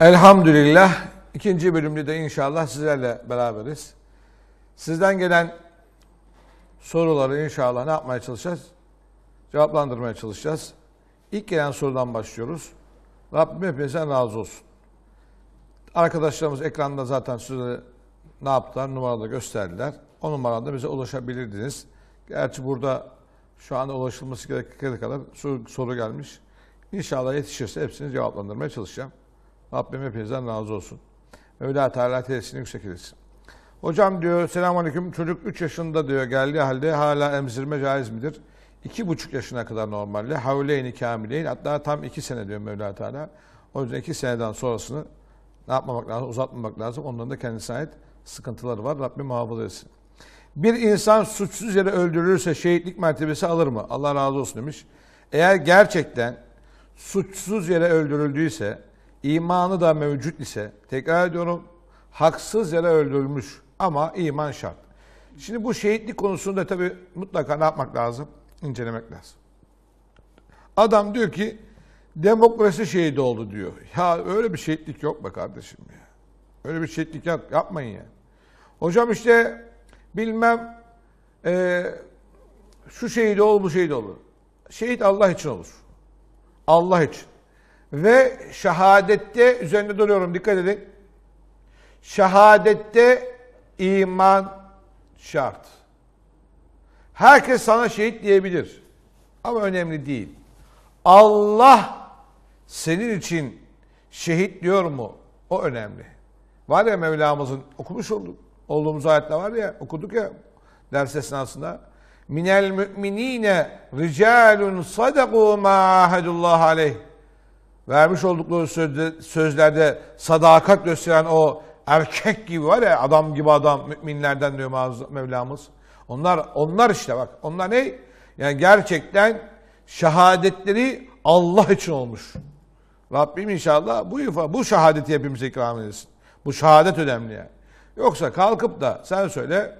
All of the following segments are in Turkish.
Elhamdülillah. ikinci bölümde de inşallah sizlerle beraberiz. Sizden gelen soruları inşallah ne yapmaya çalışacağız? Cevaplandırmaya çalışacağız. İlk gelen sorudan başlıyoruz. Rabbim hepinizden razı olsun. Arkadaşlarımız ekranda zaten size ne yaptılar? Numarada gösterdiler. O numarada bize ulaşabilirdiniz. Gerçi burada şu anda ulaşılması gerektiği kadar soru gelmiş. İnşallah yetişirse hepsini cevaplandırmaya çalışacağım. Rabbim hepinizden razı olsun. Mevla Teala tesisini yüksek etsin. Hocam diyor selamünaleyküm çocuk 3 yaşında diyor geldiği halde hala emzirme caiz midir? 2,5 yaşına kadar normalde havleyni kamileyn hatta tam 2 sene diyor Mevla Teala. O yüzden 2 seneden sonrasını ne yapmamak lazım? Uzatmamak lazım. Onların da kendisine ait sıkıntıları var. Rabbim muhafaza etsin. Bir insan suçsuz yere öldürülürse şehitlik mertebesi alır mı? Allah razı olsun demiş. Eğer gerçekten suçsuz yere öldürüldüyse imanı da mevcut ise tekrar ediyorum haksız yere öldürülmüş ama iman şart. Şimdi bu şehitlik konusunda tabi mutlaka ne yapmak lazım? İncelemek lazım. Adam diyor ki demokrasi şehidi oldu diyor. Ya öyle bir şehitlik yok be kardeşim ya. Öyle bir şehitlik yap, yapmayın ya. Hocam işte bilmem e, şu şehit olur bu şehit olur. Şehit Allah için olur. Allah için. Ve şehadette üzerinde duruyorum dikkat edin. Şehadette iman şart. Herkes sana şehit diyebilir. Ama önemli değil. Allah senin için şehit diyor mu? O önemli. Var ya Mevlamızın okumuş olduk. Olduğumuz ayette var ya okuduk ya ders esnasında. Minel müminine ricalun sadaku ma ahadullah aleyh vermiş oldukları sözde, sözlerde sadakat gösteren o erkek gibi var ya adam gibi adam müminlerden diyor Mevlamız. Onlar onlar işte bak. Onlar ne? Yani gerçekten şehadetleri Allah için olmuş. Rabbim inşallah bu ifa, bu şehadeti hepimize ikram etsin. Bu şehadet önemli yani. Yoksa kalkıp da sen söyle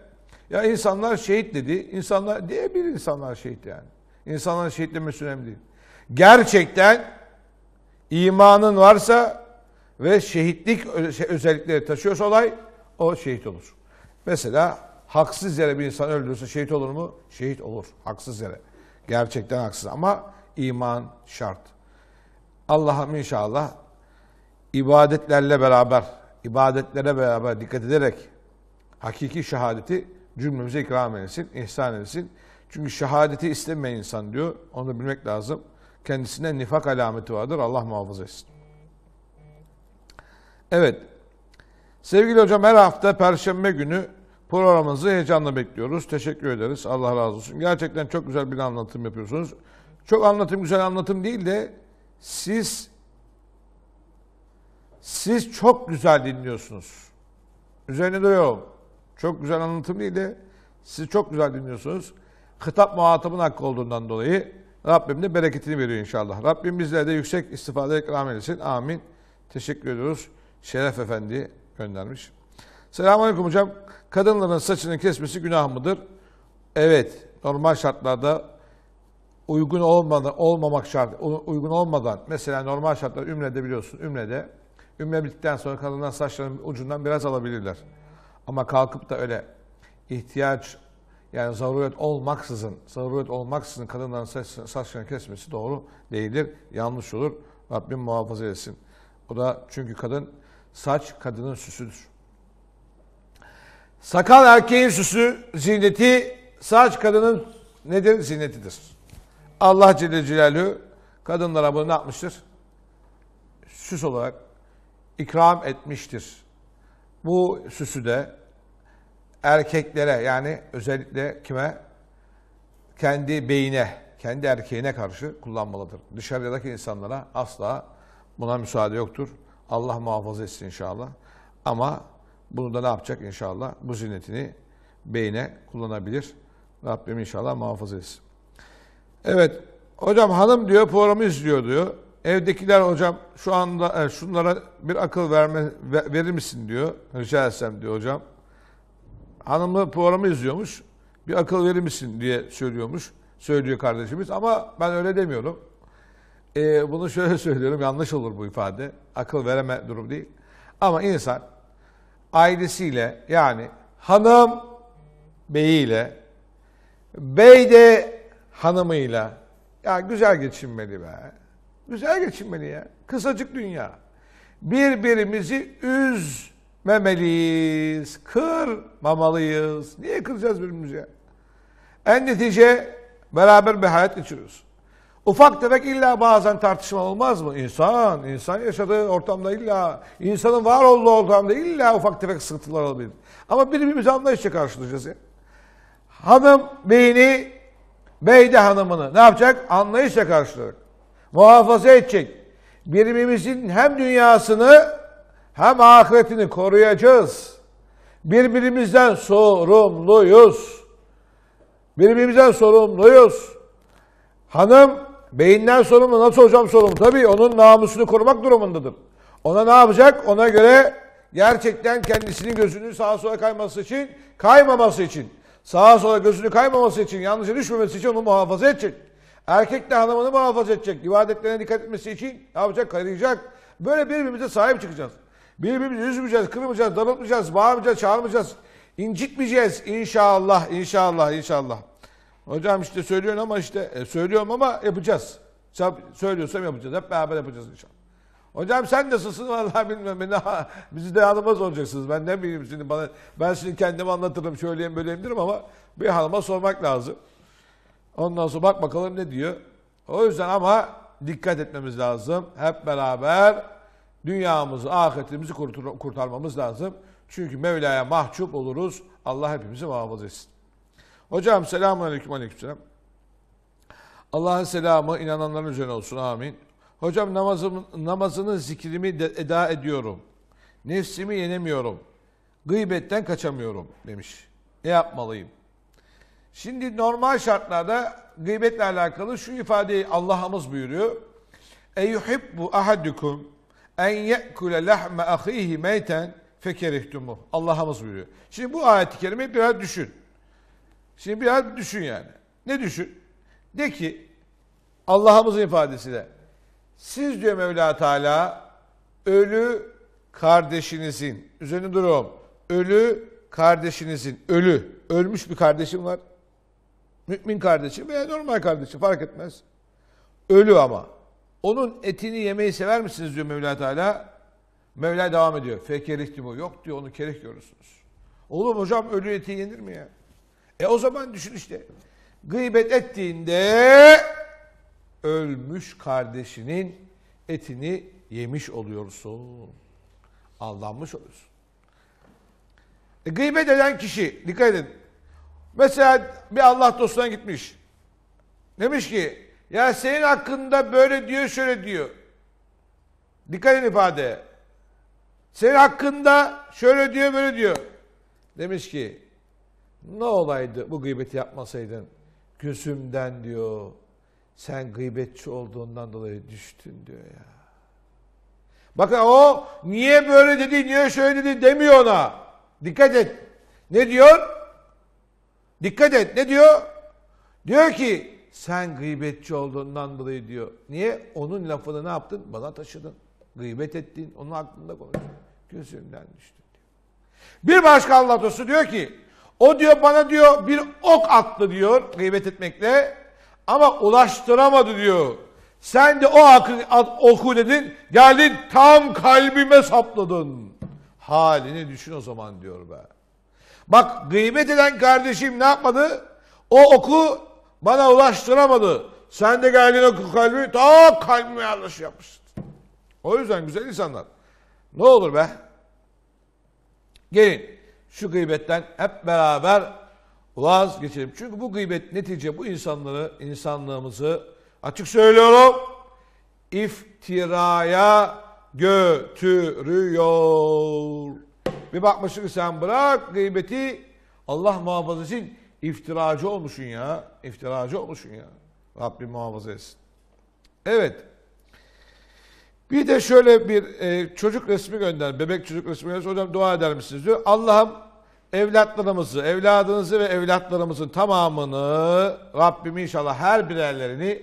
ya insanlar şehit dedi. İnsanlar bir insanlar şehit yani. İnsanların şehitlemesi önemli değil. Gerçekten imanın varsa ve şehitlik şey, özellikleri taşıyorsa olay o şehit olur. Mesela haksız yere bir insan öldürürse şehit olur mu? Şehit olur. Haksız yere. Gerçekten haksız ama iman şart. Allah'ım inşallah ibadetlerle beraber, ibadetlere beraber dikkat ederek hakiki şehadeti cümlemize ikram eylesin, ihsan eylesin. Çünkü şehadeti istemeyen insan diyor. Onu bilmek lazım kendisine nifak alameti vardır. Allah muhafaza etsin. Evet. Sevgili hocam her hafta perşembe günü programınızı heyecanla bekliyoruz. Teşekkür ederiz. Allah razı olsun. Gerçekten çok güzel bir anlatım yapıyorsunuz. Çok anlatım güzel anlatım değil de siz siz çok güzel dinliyorsunuz. Üzerine duruyorum. Çok güzel anlatım değil de siz çok güzel dinliyorsunuz. Kitap muhatabın hakkı olduğundan dolayı Rabbim de bereketini veriyor inşallah. Rabbim bizlere de yüksek istifade ikram eylesin. Amin. Teşekkür ediyoruz. Şeref Efendi göndermiş. Selamünaleyküm hocam. Kadınların saçını kesmesi günah mıdır? Evet. Normal şartlarda uygun olmadan olmamak şart uygun olmadan mesela normal şartlar ümrede biliyorsun ümrede ümre bittikten sonra kadınlar saçlarının ucundan biraz alabilirler. Ama kalkıp da öyle ihtiyaç yani zaruret olmaksızın, zaruret olmaksızın kadınların saç, saçlarını kesmesi doğru değildir. Yanlış olur. Rabbim muhafaza etsin. Bu da çünkü kadın, saç kadının süsüdür. Sakal erkeğin süsü, ziyneti, saç kadının nedir? Ziynetidir. Allah Celle Celaluhu kadınlara bunu ne yapmıştır? Süs olarak ikram etmiştir. Bu süsü de erkeklere yani özellikle kime? Kendi beyine, kendi erkeğine karşı kullanmalıdır. Dışarıdaki insanlara asla buna müsaade yoktur. Allah muhafaza etsin inşallah. Ama bunu da ne yapacak inşallah? Bu zinetini beyne kullanabilir. Rabbim inşallah muhafaza etsin. Evet, hocam hanım diyor programı izliyor diyor. Evdekiler hocam şu anda e, şunlara bir akıl verme, verir misin diyor. Rica etsem diyor hocam. Hanımla programı izliyormuş. Bir akıl verir misin diye söylüyormuş. Söylüyor kardeşimiz ama ben öyle demiyorum. E, ee, bunu şöyle söylüyorum yanlış olur bu ifade. Akıl vereme durum değil. Ama insan ailesiyle yani hanım beyiyle bey de hanımıyla ya güzel geçinmeli be. Güzel geçinmeli ya. Kısacık dünya. Birbirimizi üz memeliyiz, kırmamalıyız. Niye kıracağız birbirimize? En netice beraber bir hayat geçiriyoruz. Ufak tefek illa bazen tartışma olmaz mı? İnsan, insan yaşadığı ortamda illa, insanın var olduğu ortamda illa ufak tefek sıkıntılar olabilir. Ama birbirimizi anlayışla karşılayacağız ya. Hanım beyni, bey de hanımını ne yapacak? Anlayışla karşılayacak. Muhafaza edecek. Birbirimizin hem dünyasını hem ahiretini koruyacağız. Birbirimizden sorumluyuz. Birbirimizden sorumluyuz. Hanım beyinden sorumlu. Nasıl hocam sorumlu? Tabii onun namusunu korumak durumundadır. Ona ne yapacak? Ona göre gerçekten kendisinin gözünün sağa sola kayması için, kaymaması için, sağa sola gözünü kaymaması için, yanlışa düşmemesi için onu muhafaza edecek. Erkek de hanımını muhafaza edecek. İbadetlerine dikkat etmesi için ne yapacak? Karayacak. Böyle birbirimize sahip çıkacağız. Birbirimizi üzmeyeceğiz, kırmayacağız, darılmayacağız, bağırmayacağız, çağırmayacağız. İncitmeyeceğiz inşallah, inşallah, inşallah. Hocam işte söylüyorsun ama işte e, söylüyorum ama yapacağız. Söylüyorsam yapacağız. Hep beraber yapacağız inşallah. Hocam sen nasılsın vallahi bilmem. Beni, bizi de hanıma olacaksınız. Ben ne bileyim şimdi bana ben şimdi kendimi anlatırım şöyleyim böyleyim derim ama bir hanıma sormak lazım. Ondan sonra bak bakalım ne diyor. O yüzden ama dikkat etmemiz lazım. Hep beraber Dünyamızı, ahiretimizi kurtarmamız lazım. Çünkü Mevla'ya mahcup oluruz. Allah hepimizi muhafaza etsin. Hocam selamun aleyküm aleyküm selam. Allah'ın selamı inananların üzerine olsun. Amin. Hocam namazım, namazını zikrimi de, eda ediyorum. Nefsimi yenemiyorum. Gıybetten kaçamıyorum demiş. Ne yapmalıyım? Şimdi normal şartlarda gıybetle alakalı şu ifadeyi Allah'ımız buyuruyor. Eyyuhibbu ahaddukum en ye'kule lehme ahihi meyten fekerihtumu. Allah'ımız buyuruyor. Şimdi bu ayet-i kerimeyi biraz düşün. Şimdi biraz düşün yani. Ne düşün? De ki Allah'ımızın ifadesiyle siz diyor Mevla Teala ölü kardeşinizin üzerine durum ölü kardeşinizin ölü ölmüş bir kardeşim var. Mümin kardeşim veya normal kardeşim fark etmez. Ölü ama onun etini yemeyi sever misiniz diyor Mevla Teala. Mevla devam ediyor. Fekerihti bu. Yok diyor onu kerih görürsünüz. Oğlum hocam ölü eti yenir mi ya? E o zaman düşün işte. Gıybet ettiğinde ölmüş kardeşinin etini yemiş oluyorsun. Aldanmış oluyorsun. E, gıybet eden kişi, dikkat edin. Mesela bir Allah dostuna gitmiş. Demiş ki, ya senin hakkında böyle diyor şöyle diyor. Dikkat edin ifadeye. Senin hakkında şöyle diyor böyle diyor. Demiş ki ne olaydı bu gıybeti yapmasaydın gözümden diyor sen gıybetçi olduğundan dolayı düştün diyor ya. Bakın o niye böyle dedi, niye şöyle dedi demiyor ona. Dikkat et. Ne diyor? Dikkat et. Ne diyor? Diyor ki sen gıybetçi olduğundan dolayı diyor. Niye? Onun lafını ne yaptın? Bana taşıdın. Gıybet ettin. Onun aklında konuştun. Gözümden düştün diyor. Bir başka Allah dostu diyor ki o diyor bana diyor bir ok attı diyor gıybet etmekle ama ulaştıramadı diyor. Sen de o akı, oku dedin geldin tam kalbime sapladın. Halini düşün o zaman diyor be. Bak gıybet eden kardeşim ne yapmadı? O oku bana ulaştıramadı. Sen de geldin o kalbi ta kalbime yanlış yapmışsın. O yüzden güzel insanlar. Ne olur be. Gelin şu gıybetten hep beraber vazgeçelim. Çünkü bu gıybet netice bu insanları, insanlığımızı açık söylüyorum iftiraya götürüyor. Bir bakmışsın sen bırak gıybeti Allah muhafaza için İftiracı olmuşsun ya. İftiracı olmuşsun ya. Rabbim muhafaza etsin. Evet. Bir de şöyle bir e, çocuk resmi gönder, bebek çocuk resmi gönder. Hocam dua eder misiniz diyor. Allah'ım evlatlarımızı, evladınızı ve evlatlarımızın tamamını Rabbim inşallah her birerlerini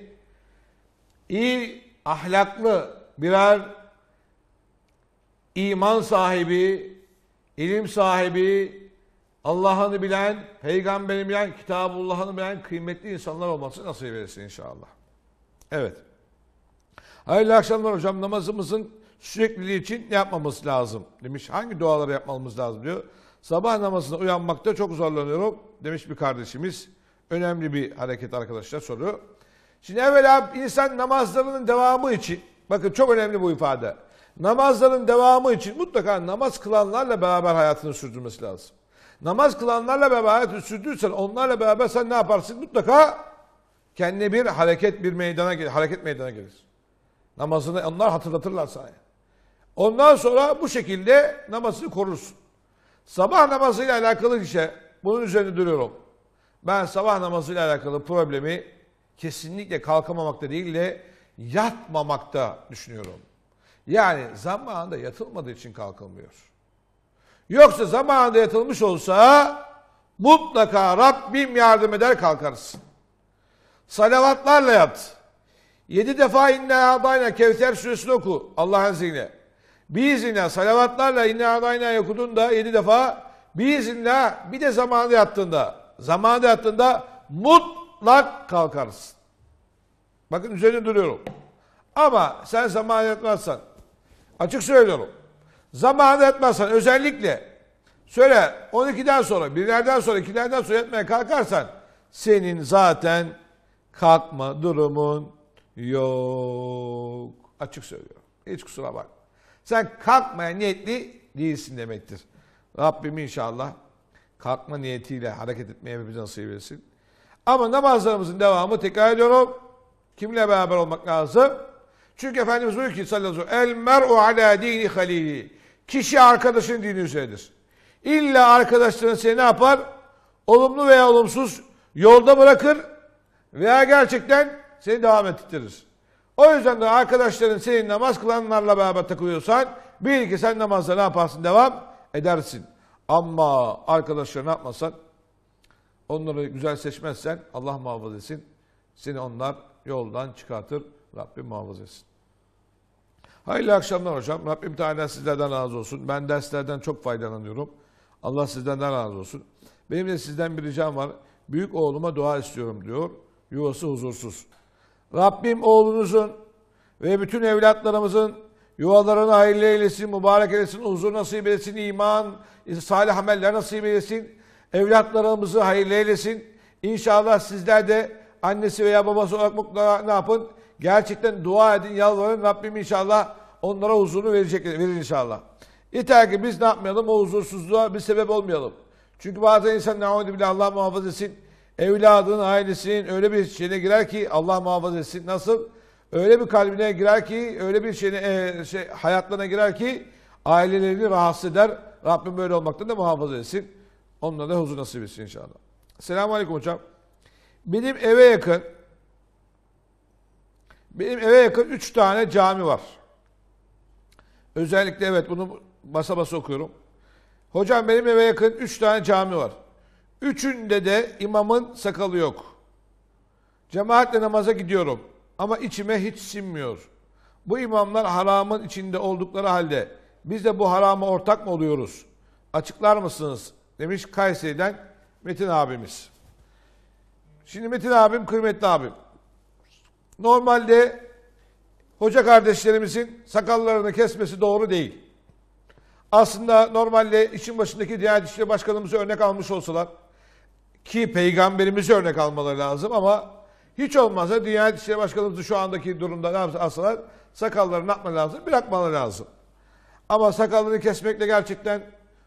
iyi ahlaklı birer iman sahibi, ilim sahibi, Allah'ını bilen, peygamberini bilen, Kitabullah'ını bilen kıymetli insanlar olması nasip etsin inşallah. Evet. Hayırlı akşamlar hocam. Namazımızın sürekliliği için ne yapmamız lazım demiş. Hangi duaları yapmamız lazım diyor. Sabah namazına uyanmakta çok zorlanıyorum demiş bir kardeşimiz. Önemli bir hareket arkadaşlar soruyor. Şimdi evvela insan namazlarının devamı için, bakın çok önemli bu ifade. Namazların devamı için mutlaka namaz kılanlarla beraber hayatını sürdürmesi lazım. Namaz kılanlarla beraber sürdürsen onlarla beraber sen ne yaparsın? Mutlaka kendine bir hareket bir meydana gelir. Hareket meydana gelir. Namazını onlar hatırlatırlar sana. Ondan sonra bu şekilde namazını korursun. Sabah namazıyla alakalı işe bunun üzerine duruyorum. Ben sabah namazıyla alakalı problemi kesinlikle kalkamamakta değil de yatmamakta düşünüyorum. Yani zamanında yatılmadığı için kalkılmıyor. Yoksa zamanında yatılmış olsa mutlaka Rabbim yardım eder kalkarız. Salavatlarla yat. Yedi defa inna adayna Kevser suresini oku Allah'ın zihne. Biizinle salavatlarla inna adayna da yedi defa biizinle bir de zamanında yattığında zamanında yattığında mutlak kalkarsın. Bakın üzerine duruyorum. Ama sen zamanında yatmazsan açık söylüyorum. Zamanı etmezsen özellikle söyle 12'den sonra, birlerden sonra, ikilerden sonra etmeye kalkarsan senin zaten kalkma durumun yok. Açık söylüyorum. Hiç kusura bakma. Sen kalkmaya niyetli değilsin demektir. Rabbim inşallah kalkma niyetiyle hareket etmeye hepimize nasip etsin. Ama namazlarımızın devamı tekrar ediyorum. Kimle beraber olmak lazım? Çünkü Efendimiz diyor ki sallallahu aleyhi ve sellem El mer'u ala dini halili. Kişi arkadaşın dinini söyledir. İlla arkadaşların seni ne yapar? Olumlu veya olumsuz yolda bırakır veya gerçekten seni devam ettirir. O yüzden de arkadaşların senin namaz kılanlarla beraber takılıyorsan bil ki sen namazda ne yaparsın? Devam edersin. Ama arkadaşlarını yapmasan onları güzel seçmezsen Allah muhafaza etsin. Seni onlar yoldan çıkartır. Rabbim muhafaza etsin. Hayırlı akşamlar hocam. Rabbim Teala sizlerden razı olsun. Ben derslerden çok faydalanıyorum. Allah sizden de razı olsun. Benim de sizden bir ricam var. Büyük oğluma dua istiyorum diyor. Yuvası huzursuz. Rabbim oğlunuzun ve bütün evlatlarımızın yuvalarını hayırlı eylesin, mübarek eylesin, huzur nasip eylesin, iman, salih ameller nasip eylesin. Evlatlarımızı hayırlı eylesin. İnşallah sizler de annesi veya babası olarak mutlaka ne yapın? Gerçekten dua edin, yalvarın. Rabbim inşallah onlara huzuru verecek, verir inşallah. Yeter ki biz ne yapmayalım? O huzursuzluğa bir sebep olmayalım. Çünkü bazen insan ne'udü bile Allah muhafaza etsin. Evladının, ailesinin öyle bir şeyine girer ki Allah muhafaza etsin. Nasıl? Öyle bir kalbine girer ki, öyle bir şeyine, e, şey, hayatlarına girer ki ailelerini rahatsız eder. Rabbim böyle olmaktan da muhafaza etsin. Onlara da huzur nasip etsin inşallah. Selamun Aleyküm hocam. Benim eve yakın benim eve yakın üç tane cami var. Özellikle evet bunu basa basa okuyorum. Hocam benim eve yakın üç tane cami var. Üçünde de imamın sakalı yok. Cemaatle namaza gidiyorum. Ama içime hiç sinmiyor. Bu imamlar haramın içinde oldukları halde biz de bu harama ortak mı oluyoruz? Açıklar mısınız? Demiş Kayseri'den Metin abimiz. Şimdi Metin abim, kıymetli abim. Normalde hoca kardeşlerimizin sakallarını kesmesi doğru değil. Aslında normalde işin başındaki diğer dişli başkanımızı örnek almış olsalar ki peygamberimizi örnek almaları lazım ama hiç olmazsa Diyanet İşleri Başkanımızı şu andaki durumda ne yapsalar sakallarını atma lazım, bırakmaları lazım. Ama sakallarını kesmekle gerçekten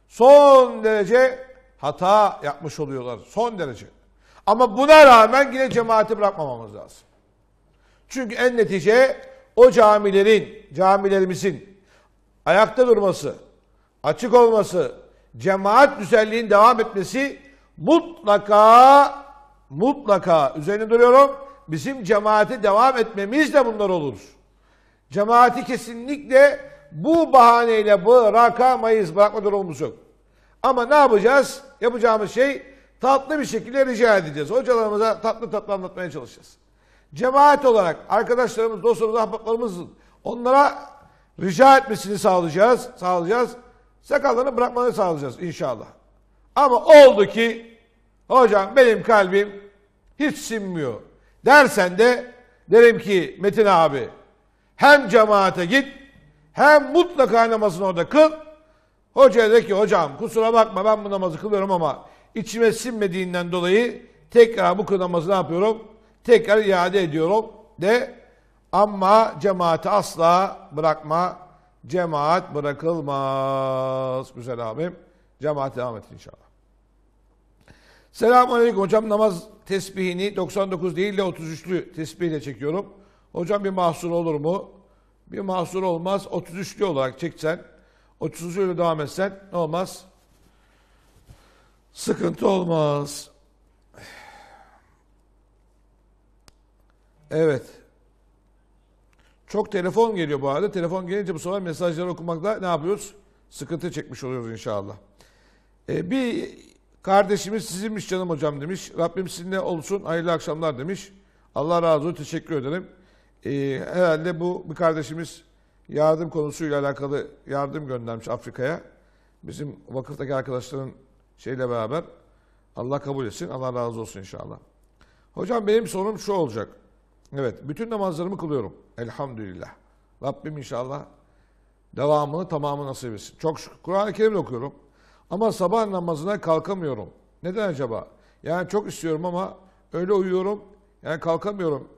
son derece hata yapmış oluyorlar. Son derece. Ama buna rağmen yine cemaati bırakmamamız lazım. Çünkü en netice o camilerin, camilerimizin ayakta durması, açık olması, cemaat güzelliğin devam etmesi mutlaka mutlaka üzerine duruyorum. Bizim cemaati devam etmemiz de bunlar olur. Cemaati kesinlikle bu bahaneyle bırakamayız. Bırakma durumumuz yok. Ama ne yapacağız? Yapacağımız şey tatlı bir şekilde rica edeceğiz. Hocalarımıza tatlı tatlı anlatmaya çalışacağız. Cemaat olarak arkadaşlarımız, dostlarımız, ahbaplarımız onlara rica etmesini sağlayacağız. Sağlayacağız. Sakallarını bırakmanı sağlayacağız inşallah. Ama oldu ki hocam benim kalbim hiç sinmiyor dersen de derim ki Metin abi hem cemaate git hem mutlaka namazını orada kıl. Hocaya de ki hocam kusura bakma ben bu namazı kılıyorum ama içime sinmediğinden dolayı tekrar bu namazı ne yapıyorum? tekrar iade ediyorum de ama cemaati asla bırakma. Cemaat bırakılmaz güzel abim. Cemaat devam et inşallah. Selamun Aleyküm hocam namaz tesbihini 99 değil de 33'lü tesbihle çekiyorum. Hocam bir mahsur olur mu? Bir mahsur olmaz. 33'lü olarak çeksen, 33'lü devam etsen ne olmaz? Sıkıntı olmaz. Evet. Çok telefon geliyor bu arada. Telefon gelince bu sefer mesajları okumakla ne yapıyoruz? Sıkıntı çekmiş oluyoruz inşallah. Ee, bir kardeşimiz sizinmiş canım hocam demiş. Rabbim sizinle olsun. Hayırlı akşamlar demiş. Allah razı olsun. Teşekkür ederim. Ee, herhalde bu bir kardeşimiz yardım konusuyla alakalı yardım göndermiş Afrika'ya. Bizim vakıftaki arkadaşların şeyle beraber Allah kabul etsin. Allah razı olsun inşallah. Hocam benim sorum şu olacak. Evet, bütün namazlarımı kılıyorum. Elhamdülillah. Rabbim inşallah devamını tamamı nasip etsin. Çok şükür. Kur'an-ı Kerim okuyorum. Ama sabah namazına kalkamıyorum. Neden acaba? Yani çok istiyorum ama öyle uyuyorum. Yani kalkamıyorum.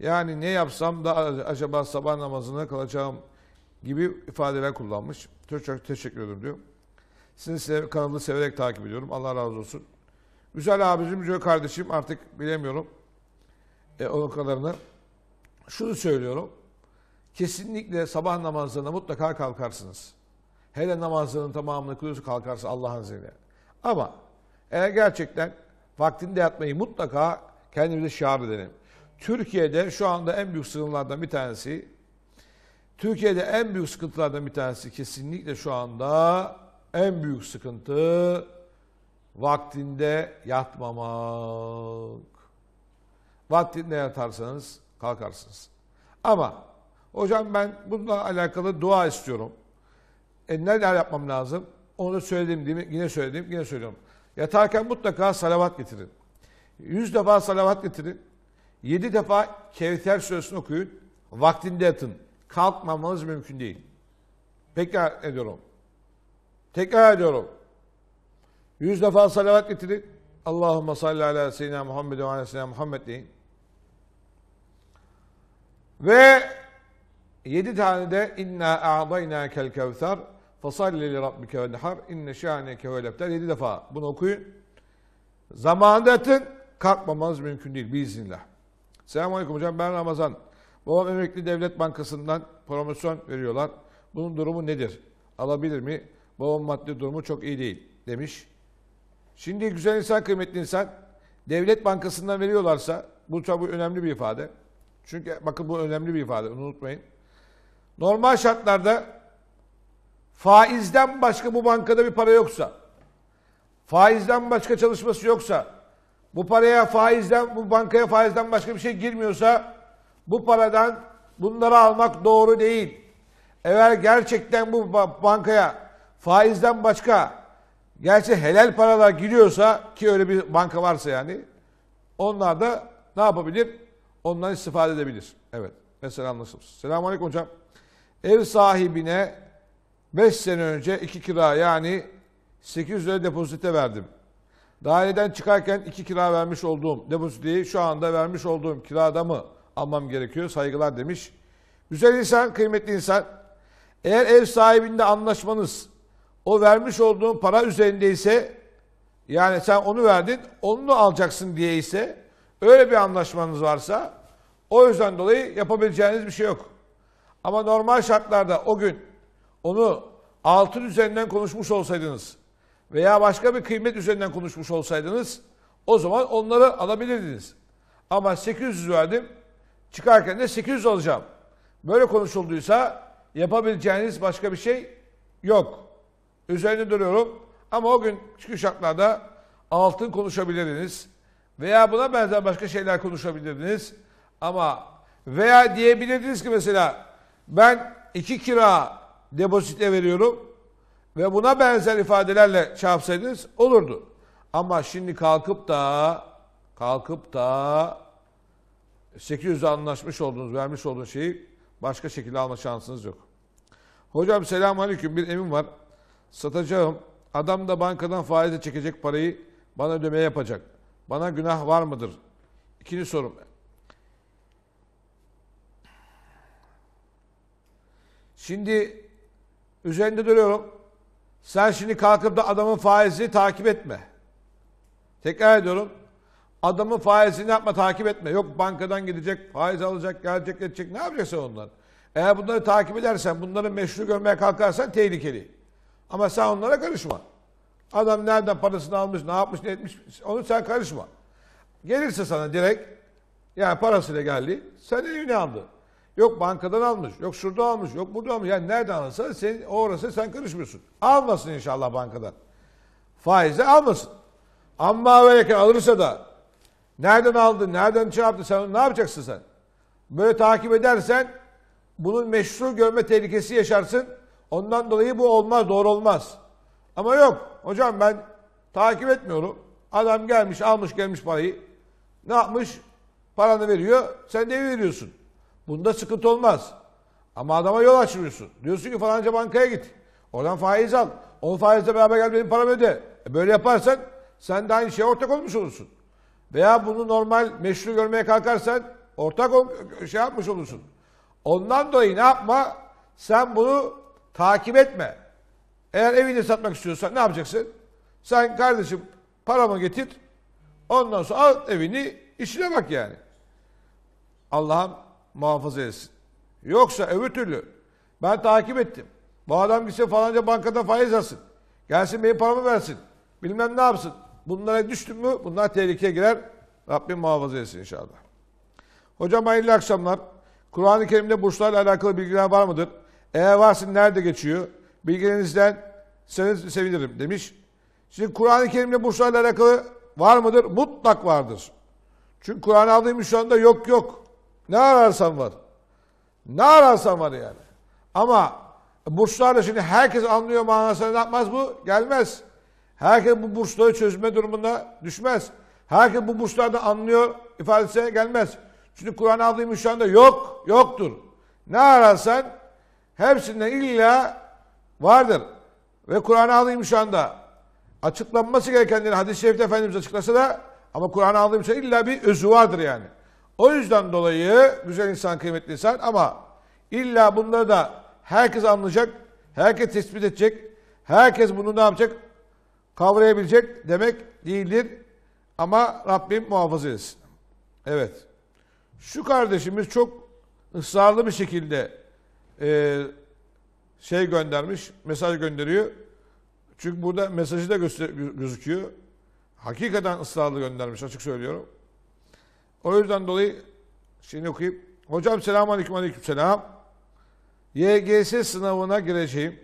Yani ne yapsam da acaba sabah namazına kalacağım gibi ifadeler kullanmış. Çok çok teşekkür ederim diyor. Sizin kanalı severek takip ediyorum. Allah razı olsun. Güzel abicim, güzel kardeşim artık bilemiyorum e, kadarını. Şunu söylüyorum. Kesinlikle sabah namazlarına mutlaka kalkarsınız. Hele namazlarının tamamını kılıyorsa kalkarsa Allah'ın izniyle. Ama eğer gerçekten vaktinde yatmayı mutlaka kendimize şiar edelim. Türkiye'de şu anda en büyük sıkıntılardan bir tanesi, Türkiye'de en büyük sıkıntılardan bir tanesi kesinlikle şu anda en büyük sıkıntı vaktinde yatmamak. Vaktinde yatarsanız kalkarsınız. Ama hocam ben bununla alakalı dua istiyorum. E neler yapmam lazım? Onu da söyledim değil mi? Yine söyledim, yine söylüyorum. Yatarken mutlaka salavat getirin. Yüz defa salavat getirin. Yedi defa Kevser Suresini okuyun. Vaktinde yatın. Kalkmamanız mümkün değil. Tekrar ediyorum. Tekrar ediyorum. Yüz defa salavat getirin. Allahümme salli ala seyyidina Muhammed ve ala seyyidina Muhammed deyin. Ve yedi tane de inna a'daynâkel kevser fasalli li rabbike venhar inne şâneke vel ebtar. Yedi defa bunu okuyun. Zamanında yatın. Kalkmamanız mümkün değil biiznillah. Selamun Aleyküm hocam ben Ramazan. Babam emekli devlet bankasından promosyon veriyorlar. Bunun durumu nedir? Alabilir mi? Babam maddi durumu çok iyi değil demiş. Şimdi güzel insan, kıymetli insan devlet bankasından veriyorlarsa bu tabi önemli bir ifade. Çünkü bakın bu önemli bir ifade, onu unutmayın. Normal şartlarda faizden başka bu bankada bir para yoksa, faizden başka çalışması yoksa, bu paraya faizden, bu bankaya faizden başka bir şey girmiyorsa, bu paradan bunları almak doğru değil. Eğer gerçekten bu bankaya faizden başka gerçi helal paralar giriyorsa ki öyle bir banka varsa yani onlar da ne yapabilir? ondan istifade edebilir. Evet. Mesela anlaşılır. Selamun Aleyküm hocam. Ev sahibine 5 sene önce 2 kira yani 800 lira depozite verdim. Daireden çıkarken 2 kira vermiş olduğum depoziteyi şu anda vermiş olduğum kirada mı almam gerekiyor? Saygılar demiş. Güzel insan, kıymetli insan. Eğer ev sahibinde anlaşmanız o vermiş olduğun para üzerindeyse yani sen onu verdin, onu alacaksın diye ise öyle bir anlaşmanız varsa o yüzden dolayı yapabileceğiniz bir şey yok. Ama normal şartlarda o gün onu altın üzerinden konuşmuş olsaydınız veya başka bir kıymet üzerinden konuşmuş olsaydınız o zaman onları alabilirdiniz. Ama 800 verdim çıkarken de 800 alacağım. Böyle konuşulduysa yapabileceğiniz başka bir şey yok. Üzerine duruyorum ama o gün çünkü şartlarda altın konuşabilirdiniz veya buna benzer başka şeyler konuşabilirdiniz. Ama veya diyebilirdiniz ki mesela ben iki kira depozite veriyorum ve buna benzer ifadelerle çarpsaydınız olurdu. Ama şimdi kalkıp da kalkıp da 800 anlaşmış olduğunuz, vermiş olduğunuz şeyi başka şekilde alma şansınız yok. Hocam selamun aleyküm bir emin var. Satacağım. Adam da bankadan faize çekecek parayı bana ödeme yapacak. Bana günah var mıdır? İkinci sorum. Şimdi üzerinde duruyorum. Sen şimdi kalkıp da adamın faizini takip etme. Tekrar ediyorum. Adamın faizini yapma takip etme. Yok bankadan gidecek, faiz alacak, gelecek, gelecek. Ne yapacaksın onlar? Eğer bunları takip edersen, bunları meşru görmeye kalkarsan tehlikeli. Ama sen onlara karışma. Adam nereden parasını almış, ne yapmış, ne etmiş, onu sen karışma. Gelirse sana direkt, yani parasıyla geldi, sen elini aldı. Yok bankadan almış, yok şurada almış, yok burada almış. Yani nereden alırsa sen, orası sen karışmıyorsun. Almasın inşallah bankadan. Faize almasın. Ama ve alırsa da nereden aldı, nereden şey yaptı sen ne yapacaksın sen? Böyle takip edersen bunun meşru görme tehlikesi yaşarsın. Ondan dolayı bu olmaz, doğru olmaz. Ama yok. Hocam ben takip etmiyorum. Adam gelmiş, almış gelmiş parayı. Ne yapmış? Paranı veriyor. Sen de veriyorsun. Bunda sıkıntı olmaz. Ama adama yol açmıyorsun. Diyorsun ki falanca bankaya git. Oradan faiz al. O faizle beraber gel benim paramı öde. E böyle yaparsan sen de aynı şeye ortak olmuş olursun. Veya bunu normal meşru görmeye kalkarsan ortak ol, şey yapmış olursun. Ondan dolayı ne yapma? Sen bunu takip etme. Eğer evini satmak istiyorsan ne yapacaksın? Sen kardeşim paramı getir. Ondan sonra al evini işine bak yani. Allah'ım muhafaza etsin. Yoksa öbür türlü ben takip ettim. Bu adam gitse falanca bankada faiz alsın. Gelsin benim paramı versin. Bilmem ne yapsın. Bunlara düştüm mü bunlar tehlikeye girer. Rabbim muhafaza etsin inşallah. Hocam hayırlı akşamlar. Kur'an-ı Kerim'de burçlarla alakalı bilgiler var mıdır? Eğer varsa nerede geçiyor? Bilgilerinizden sevinirim demiş. Şimdi Kur'an-ı Kerim'de burçlarla alakalı var mıdır? Mutlak vardır. Çünkü Kur'an aldığım şu anda yok yok. Ne ararsan var. Ne ararsan var yani. Ama burçlarla şimdi herkes anlıyor manasını ne yapmaz bu? Gelmez. Herkes bu bursları çözme durumunda düşmez. Herkes bu burslarda anlıyor ifadesine gelmez. Çünkü Kur'an aldığım şu anda yok, yoktur. Ne ararsan hepsinde illa vardır. Ve Kur'an aldığım şu anda açıklanması gerekenleri hadis-i şerifte Efendimiz açıklasa da ama Kur'an aldığım şey illa bir özü vardır yani. O yüzden dolayı güzel insan kıymetli insan ama illa bunları da herkes anlayacak, herkes tespit edecek, herkes bunu ne yapacak? Kavrayabilecek demek değildir. Ama Rabbim muhafaza etsin. Evet. Şu kardeşimiz çok ısrarlı bir şekilde e, şey göndermiş, mesaj gönderiyor. Çünkü burada mesajı da gözüküyor. Hakikaten ısrarlı göndermiş açık söylüyorum. O yüzden dolayı şimdi okuyayım. Hocam selamun aleyküm aleyküm selam. YGS sınavına gireceğim.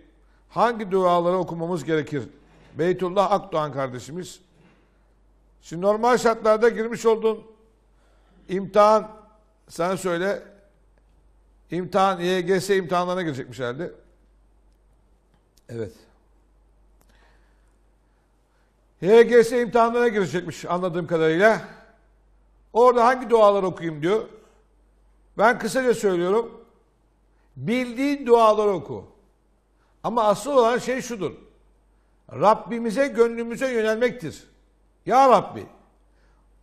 Hangi duaları okumamız gerekir? Beytullah Akdoğan kardeşimiz. Şimdi normal şartlarda girmiş oldun. İmtihan sen söyle. İmtihan YGS imtihanlarına girecekmiş herhalde. Evet. YGS imtihanlarına girecekmiş anladığım kadarıyla. Orada hangi dualar okuyayım diyor. Ben kısaca söylüyorum. Bildiğin dualar oku. Ama asıl olan şey şudur. Rabbimize gönlümüze yönelmektir. Ya Rabbi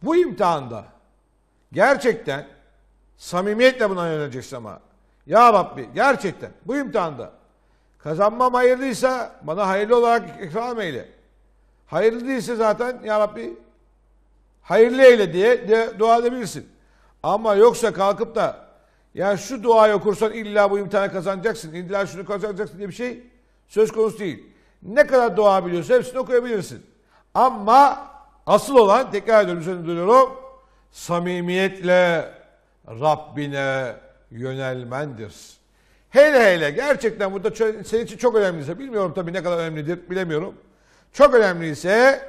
bu imtihanda gerçekten samimiyetle buna yöneleceksin ama. Ya Rabbi gerçekten bu imtihanda kazanmam hayırlıysa bana hayırlı olarak ikram eyle. Hayırlı değilse zaten Ya Rabbi hayırlı eyle diye de dua edebilirsin. Ama yoksa kalkıp da ya şu duayı okursan illa bu imtihanı kazanacaksın, illa şunu kazanacaksın diye bir şey söz konusu değil. Ne kadar dua biliyorsa hepsini okuyabilirsin. Ama asıl olan tekrar ediyorum üzerine duruyorum. Samimiyetle Rabbine yönelmendir. Hele hele gerçekten burada senin için çok önemliyse bilmiyorum tabii ne kadar önemlidir bilemiyorum. Çok önemliyse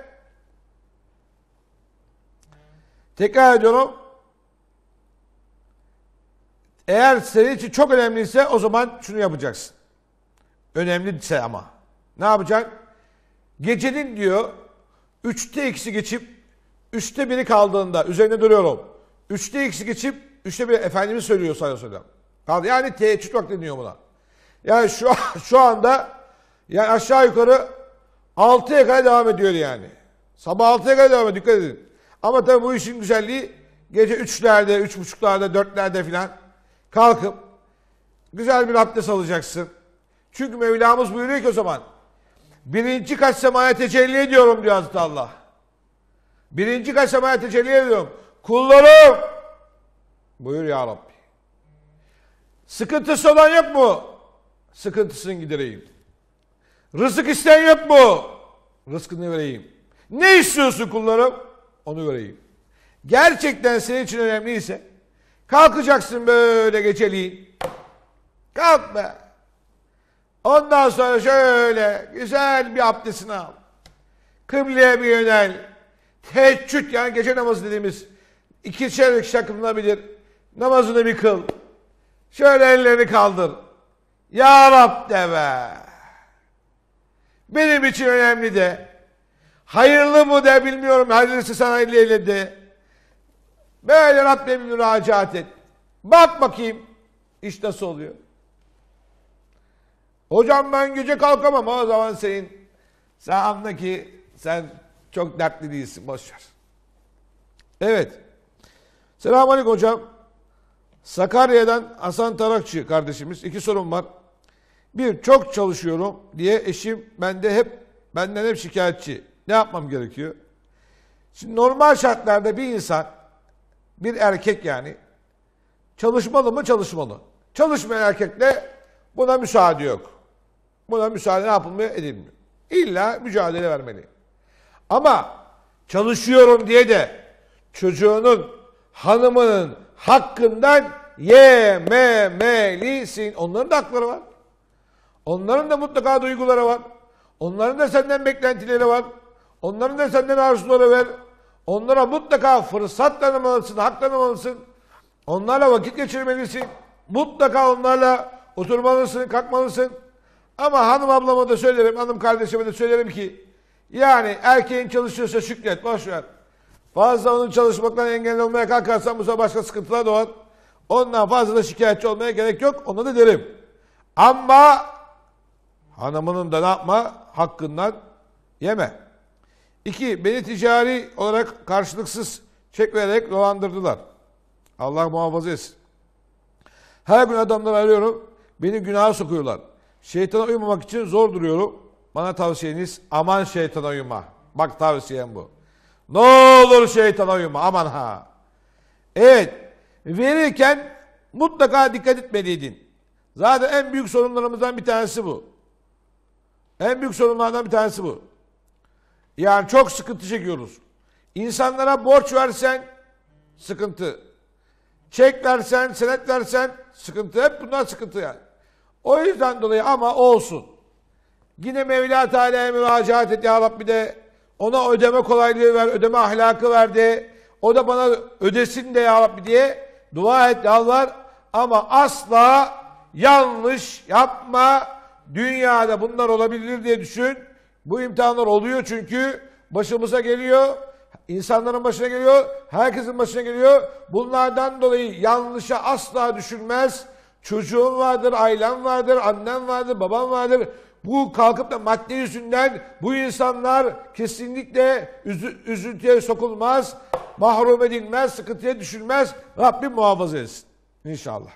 Tekrar ediyorum. Eğer senin için çok önemliyse o zaman şunu yapacaksın. Önemliyse ama. Ne yapacak? Gecenin diyor üçte ikisi geçip üçte biri kaldığında üzerine duruyorum. Üçte ikisi geçip üçte biri efendimi söylüyor sallallahu aleyhi Yani teheccüd vakti deniyor buna. Yani şu, şu anda yani aşağı yukarı 6'ya kadar devam ediyor yani. Sabah 6'ya kadar devam ediyor. Dikkat edin. Ama tabii bu işin güzelliği gece üçlerde, üç buçuklarda, dörtlerde filan kalkıp güzel bir abdest alacaksın. Çünkü Mevlamız buyuruyor ki o zaman birinci kaç semaya tecelli ediyorum diyor Hazreti Allah. Birinci kaç semaya tecelli ediyorum. Kullarım buyur ya Rabbi. Sıkıntısı olan yok mu? Sıkıntısını gidereyim. Rızık isteyen yok mu? Rızkını vereyim. Ne istiyorsun kullarım? Onu göreyim. Gerçekten senin için önemliyse kalkacaksın böyle geceliğin. Kalk be. Ondan sonra şöyle güzel bir abdestini al. Kıbleye bir yönel. Teheccüd yani gece namazı dediğimiz iki çeyrek şakımlanabilir. Namazını bir kıl. Şöyle ellerini kaldır. Ya Rab de be. Benim için önemli de Hayırlı mı de bilmiyorum. Hayırlısı sana hayırlı eyledi. Böyle Rabbim müracaat et. Bak bakayım iş nasıl oluyor. Hocam ben gece kalkamam. O zaman senin sen anla ki sen çok dertli değilsin. Boş ver. Evet. Selamun Aleyküm hocam. Sakarya'dan Hasan Tarakçı kardeşimiz. iki sorun var. Bir, çok çalışıyorum diye eşim bende hep benden hep şikayetçi ne yapmam gerekiyor? Şimdi normal şartlarda bir insan, bir erkek yani çalışmalı mı çalışmalı. Çalışmayan erkekle buna müsaade yok. Buna müsaade ne yapılmıyor edilmiyor. İlla mücadele vermeli. Ama çalışıyorum diye de çocuğunun, hanımının hakkından yememelisin. Onların da hakları var. Onların da mutlaka duyguları var. Onların da senden beklentileri var. Onların da senden arzuları ver. Onlara mutlaka fırsat tanımalısın, hak tanımalısın. Onlarla vakit geçirmelisin. Mutlaka onlarla oturmalısın, kalkmalısın. Ama hanım ablama da söylerim, hanım kardeşime de söylerim ki yani erkeğin çalışıyorsa şükret, boş ver. Fazla onun çalışmaktan engel olmaya kalkarsan bu sefer başka sıkıntılar doğar. Ondan fazla da şikayetçi olmaya gerek yok. Ona da derim. Ama hanımının da ne yapma? Hakkından yeme. İki, beni ticari olarak karşılıksız çek vererek dolandırdılar. Allah muhafaza etsin. Her gün adamları arıyorum. Beni günaha sokuyorlar. Şeytana uymamak için zor duruyorum. Bana tavsiyeniz aman şeytana uyma. Bak tavsiyem bu. Ne olur şeytana uyma aman ha. Evet verirken mutlaka dikkat etmeliydin. Zaten en büyük sorunlarımızdan bir tanesi bu. En büyük sorunlardan bir tanesi bu. Yani çok sıkıntı çekiyoruz. İnsanlara borç versen sıkıntı. Çek versen, senet versen sıkıntı. Hep bunlar sıkıntı yani. O yüzden dolayı ama olsun. Yine Mevla Teala'ya müracaat et ya Rabbi de ona ödeme kolaylığı ver, ödeme ahlakı verdi. O da bana ödesin de ya Rabbi diye dua et yalvar. Ama asla yanlış yapma. Dünyada bunlar olabilir diye düşün. Bu imtihanlar oluyor çünkü başımıza geliyor, insanların başına geliyor, herkesin başına geliyor. Bunlardan dolayı yanlışa asla düşünmez. Çocuğun vardır, ailen vardır, annen vardır, baban vardır. Bu kalkıp da madde yüzünden bu insanlar kesinlikle üzüntüye sokulmaz, mahrum edilmez, sıkıntıya düşülmez. Rabbim muhafaza etsin. İnşallah.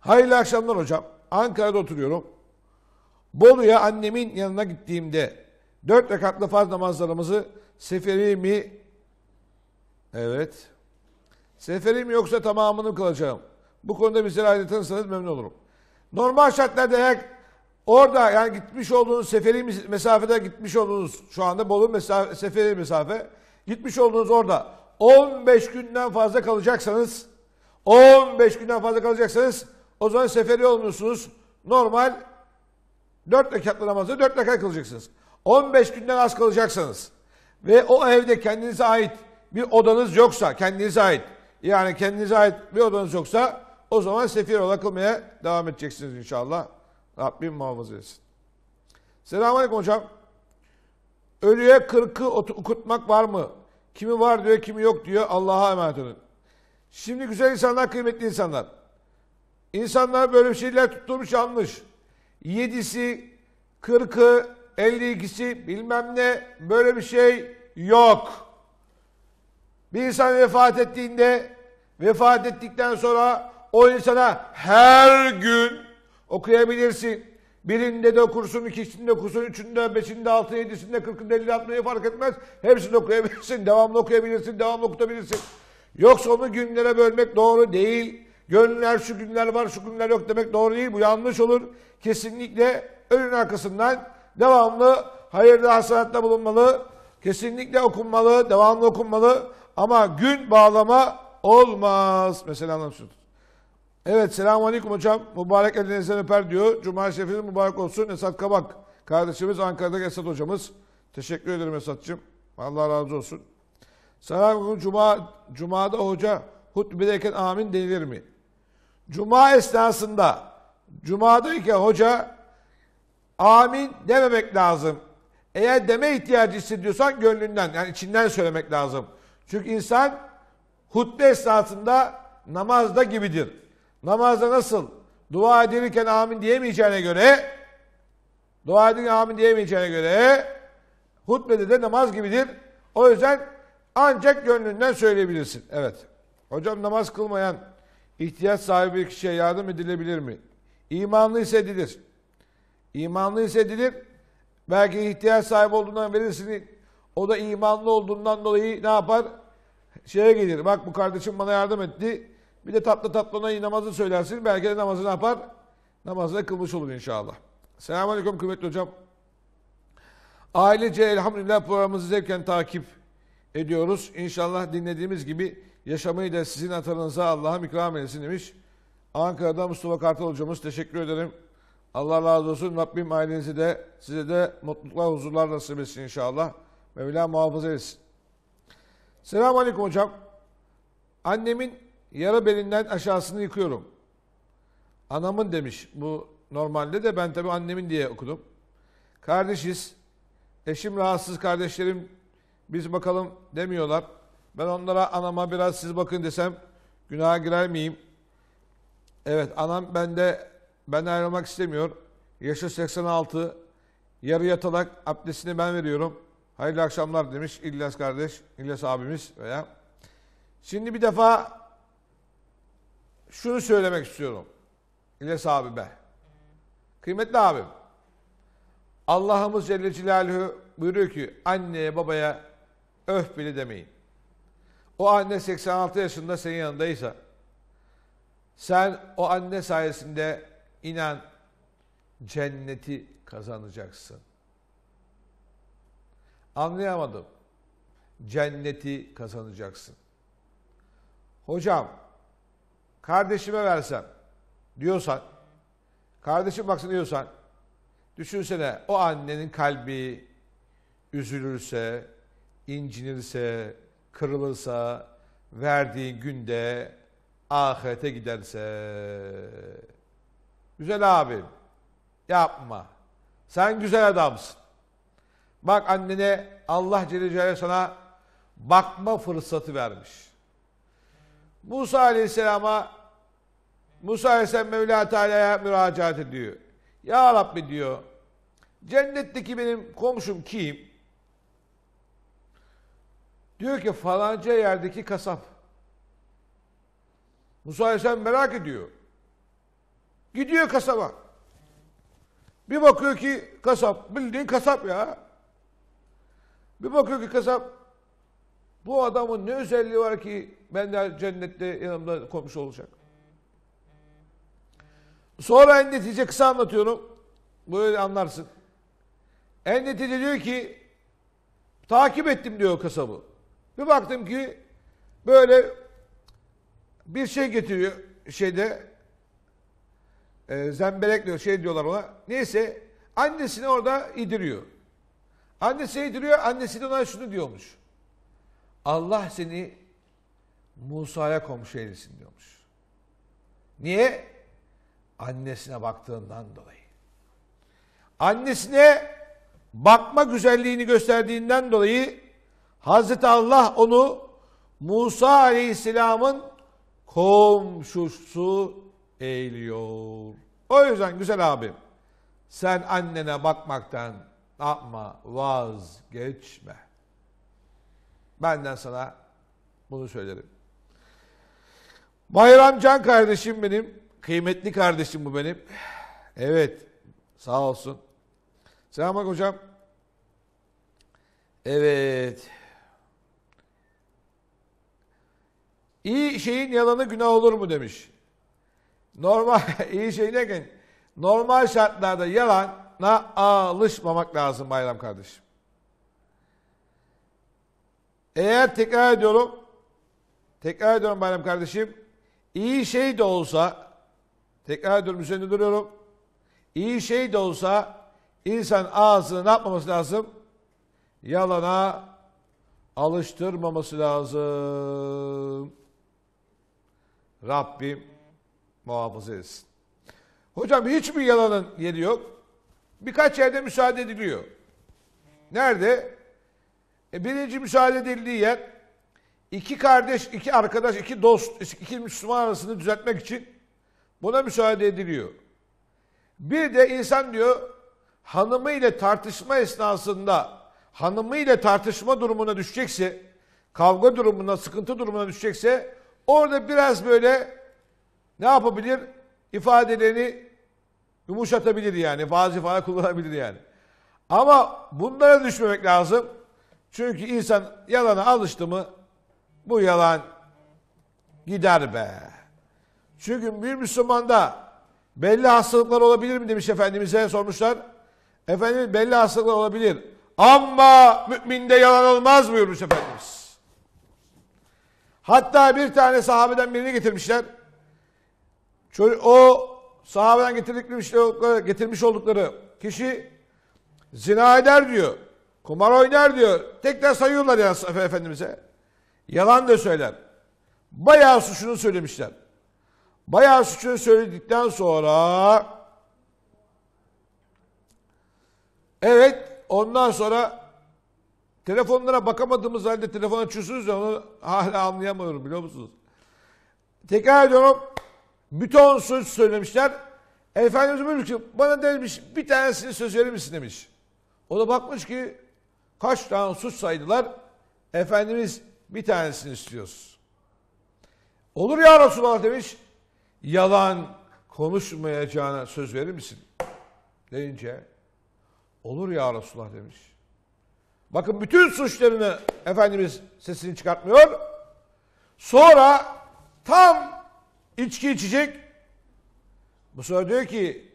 Hayırlı akşamlar hocam. Ankara'da oturuyorum. Bolu'ya annemin yanına gittiğimde dört rekatlı farz namazlarımızı seferi mi? Evet. Seferi mi yoksa tamamını kılacağım. Bu konuda bize aydınlatırsanız memnun olurum. Normal şartlarda eğer orada yani gitmiş olduğunuz seferi mesafede gitmiş olduğunuz şu anda Bolu mesafe, seferi mesafe gitmiş olduğunuz orada 15 günden fazla kalacaksanız 15 günden fazla kalacaksanız o zaman seferi olmuyorsunuz. Normal Dört rekatlı namazı dört rekat kılacaksınız. 15 günden az kalacaksınız. Ve o evde kendinize ait bir odanız yoksa, kendinize ait, yani kendinize ait bir odanız yoksa o zaman sefir olarak kılmaya devam edeceksiniz inşallah. Rabbim muhafaza etsin. Selamun Aleyküm hocam. Ölüye kırkı okutmak var mı? Kimi var diyor, kimi yok diyor. Allah'a emanet olun. Şimdi güzel insanlar, kıymetli insanlar. İnsanlar böyle bir şeyler tutturmuş yanlış. 7'si, 40'ı, 52'si bilmem ne böyle bir şey yok. Bir insan vefat ettiğinde vefat ettikten sonra o insana her gün okuyabilirsin. Birinde de okursun, ikisinde okursun, üçünde, beşinde, altı, yedisinde, kırkında, elli, altında fark etmez. Hepsini okuyabilirsin, devamlı okuyabilirsin, devamlı okutabilirsin. Yoksa onu günlere bölmek doğru değil. Gönüller şu günler var şu günler yok demek doğru değil. Bu yanlış olur. Kesinlikle önün arkasından devamlı hayırlı hasanatta bulunmalı. Kesinlikle okunmalı, devamlı okunmalı. Ama gün bağlama olmaz. Mesela anlamışsınız. Evet selamun aleyküm hocam. Mübarek elinizden öper diyor. Cuma şerifiniz mübarek olsun. Esat Kabak kardeşimiz Ankara'daki Esat hocamız. Teşekkür ederim Esat'cığım. Allah razı olsun. Selam Cuma, Cuma'da hoca hutbedeyken amin denilir mi? Cuma esnasında Cuma'dayken hoca amin dememek lazım. Eğer deme ihtiyacı hissediyorsan gönlünden yani içinden söylemek lazım. Çünkü insan hutbe esnasında namazda gibidir. Namazda nasıl dua edilirken amin diyemeyeceğine göre dua edilirken amin diyemeyeceğine göre hutbede de namaz gibidir. O yüzden ancak gönlünden söyleyebilirsin. Evet. Hocam namaz kılmayan İhtiyaç sahibi bir kişiye yardım edilebilir mi? İmanlı ise edilir. İmanlı ise edilir. Belki ihtiyaç sahibi olduğundan verirsin. O da imanlı olduğundan dolayı ne yapar? Şeye gelir. Bak bu kardeşim bana yardım etti. Bir de tatlı tatlı ona namazı söylersin. Belki de namazı ne yapar? Namazı da kılmış olur inşallah. Selamun Aleyküm kıymetli hocam. Ailece elhamdülillah programımızı zevken takip ediyoruz. İnşallah dinlediğimiz gibi yaşamayı da sizin atanınıza Allah'ım ikram eylesin demiş. Ankara'da Mustafa Kartal hocamız teşekkür ederim. Allah razı olsun. Rabbim ailenizi de size de mutluluklar, huzurlar nasip etsin inşallah. Mevla muhafaza etsin. Selamun Aleyküm hocam. Annemin yara belinden aşağısını yıkıyorum. Anamın demiş. Bu normalde de ben tabii annemin diye okudum. Kardeşiz. Eşim rahatsız, kardeşlerim biz bakalım demiyorlar. Ben onlara anama biraz siz bakın desem günaha girer miyim? Evet anam bende ben ayrılmak istemiyor. Yaşı 86. Yarı yatalak abdestini ben veriyorum. Hayırlı akşamlar demiş İlyas kardeş, İlyas abimiz veya. Şimdi bir defa şunu söylemek istiyorum. İlyas abi be, Kıymetli abim. Allah'ımız Celle Celaluhu buyuruyor ki anneye babaya öf bile demeyin. O anne 86 yaşında senin yanındaysa sen o anne sayesinde inan cenneti kazanacaksın. Anlayamadım. Cenneti kazanacaksın. Hocam kardeşime versem diyorsan kardeşim baksın diyorsan düşünsene o annenin kalbi üzülürse incinirse, kırılırsa, verdiği günde ahirete giderse. Güzel abim, yapma. Sen güzel adamsın. Bak annene Allah Celle Celaluhu sana bakma fırsatı vermiş. Musa Aleyhisselam'a Musa Aleyhisselam Mevla Teala'ya müracaat ediyor. Ya Rabbi diyor, cennetteki benim komşum kim? Diyor ki falanca yerdeki kasap. Musa Aleyhisselam merak ediyor. Gidiyor kasaba. Bir bakıyor ki kasap, bildiğin kasap ya. Bir bakıyor ki kasap, bu adamın ne özelliği var ki ben de cennette yanımda komşu olacak. Sonra en netice kısa anlatıyorum. Böyle anlarsın. En netice diyor ki takip ettim diyor kasabı. Bir baktım ki böyle bir şey getiriyor şeyde e, zemberek diyor şey diyorlar ona. Neyse annesini orada idiriyor. Annesi idiriyor. Annesi de ona şunu diyormuş. Allah seni Musa'ya komşu eylesin diyormuş. Niye? Annesine baktığından dolayı. Annesine bakma güzelliğini gösterdiğinden dolayı Hazreti Allah onu Musa Aleyhisselam'ın komşusu eğiliyor. O yüzden güzel abim sen annene bakmaktan yapma vazgeçme. Benden sana bunu söylerim. Bayram Can kardeşim benim. Kıymetli kardeşim bu benim. Evet. Sağ olsun. Selam hocam. Evet. İyi şeyin yalanı günah olur mu demiş. Normal iyi şey neken? normal şartlarda yalana alışmamak lazım bayram kardeşim. Eğer tekrar ediyorum tekrar ediyorum bayram kardeşim iyi şey de olsa tekrar ediyorum üzerinde duruyorum iyi şey de olsa insan ağzını ne yapmaması lazım? Yalana alıştırmaması lazım. Rabbim muhafaza etsin. Hocam hiçbir yalanın yeri yok. Birkaç yerde müsaade ediliyor. Nerede? E birinci müsaade edildiği yer iki kardeş, iki arkadaş, iki dost, iki Müslüman arasını düzeltmek için buna müsaade ediliyor. Bir de insan diyor hanımı ile tartışma esnasında hanımı ile tartışma durumuna düşecekse, kavga durumuna, sıkıntı durumuna düşecekse Orada biraz böyle ne yapabilir? İfadelerini yumuşatabilir yani. Bazı ifade kullanabilir yani. Ama bunlara düşmemek lazım. Çünkü insan yalana alıştı mı bu yalan gider be. Çünkü bir Müslümanda belli hastalıklar olabilir mi demiş Efendimiz'e sormuşlar. Efendimiz belli hastalıklar olabilir. Ama müminde yalan olmaz buyurmuş Efendimiz. Hatta bir tane sahabeden birini getirmişler. O sahabeden getirdikleri, getirmiş oldukları kişi zina eder diyor. Kumar oynar diyor. Tekrar sayıyorlar ya Efendimiz'e. Yalan da söyler. Bayağı suçunu söylemişler. Bayağı suçunu söyledikten sonra evet ondan sonra Telefonlara bakamadığımız halde telefon açıyorsunuz ya onu hala anlayamıyorum biliyor musunuz? Tekrar ediyorum. Bütün söz söylemişler. Efendimiz buyurmuş ki bana demiş bir tanesini söz verir misin demiş. O da bakmış ki kaç tane suç saydılar. Efendimiz bir tanesini istiyoruz. Olur ya Resulallah demiş. Yalan konuşmayacağına söz verir misin? Deyince olur ya Resulallah demiş. Bakın bütün suçlarını Efendimiz sesini çıkartmıyor. Sonra tam içki içecek. Bu sefer diyor ki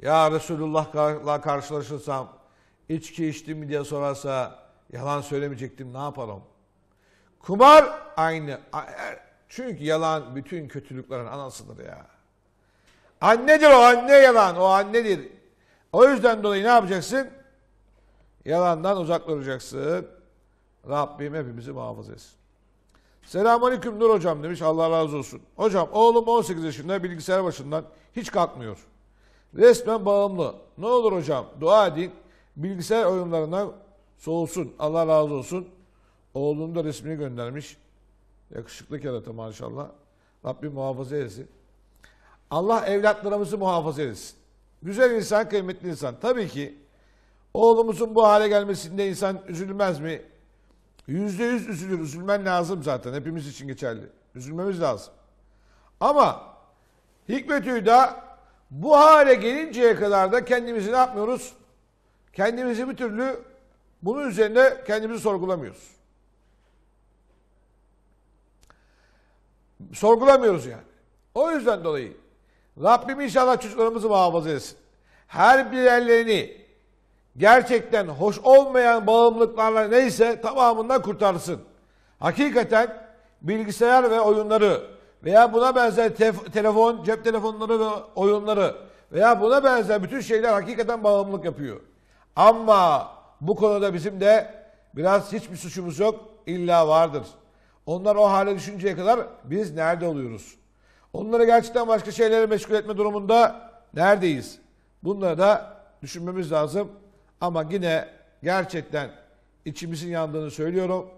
ya Resulullah'la karşılaşırsam içki içtim diye sorarsa yalan söylemeyecektim ne yapalım? Kumar aynı. Er, çünkü yalan bütün kötülüklerin anasıdır ya. Annedir o anne yalan o annedir. O yüzden dolayı ne yapacaksın? Yalandan uzak duracaksın. Rabbim hepimizi muhafaza etsin. Selamun Aleyküm Nur Hocam demiş. Allah razı olsun. Hocam oğlum 18 yaşında bilgisayar başından hiç kalkmıyor. Resmen bağımlı. Ne olur hocam dua edin. Bilgisayar oyunlarına soğusun. Allah razı olsun. Oğlum da resmini göndermiş. Yakışıklı kerata maşallah. Rabbim muhafaza etsin. Allah evlatlarımızı muhafaza etsin. Güzel insan, kıymetli insan. Tabii ki Oğlumuzun bu hale gelmesinde insan üzülmez mi? Yüzde yüz üzülür. Üzülmen lazım zaten. Hepimiz için geçerli. Üzülmemiz lazım. Ama Hikmetü'yü de bu hale gelinceye kadar da kendimizi ne yapmıyoruz? Kendimizi bir türlü bunun üzerinde kendimizi sorgulamıyoruz. Sorgulamıyoruz yani. O yüzden dolayı Rabbim inşallah çocuklarımızı muhafaza etsin. Her birerlerini gerçekten hoş olmayan bağımlılıklarla neyse tamamından kurtarsın. Hakikaten bilgisayar ve oyunları veya buna benzer tef- telefon, cep telefonları ve oyunları veya buna benzer bütün şeyler hakikaten bağımlılık yapıyor. Ama bu konuda bizim de biraz hiçbir suçumuz yok, illa vardır. Onlar o hale düşünceye kadar biz nerede oluyoruz? Onları gerçekten başka şeylere meşgul etme durumunda neredeyiz? Bunları da düşünmemiz lazım. Ama yine gerçekten içimizin yandığını söylüyorum.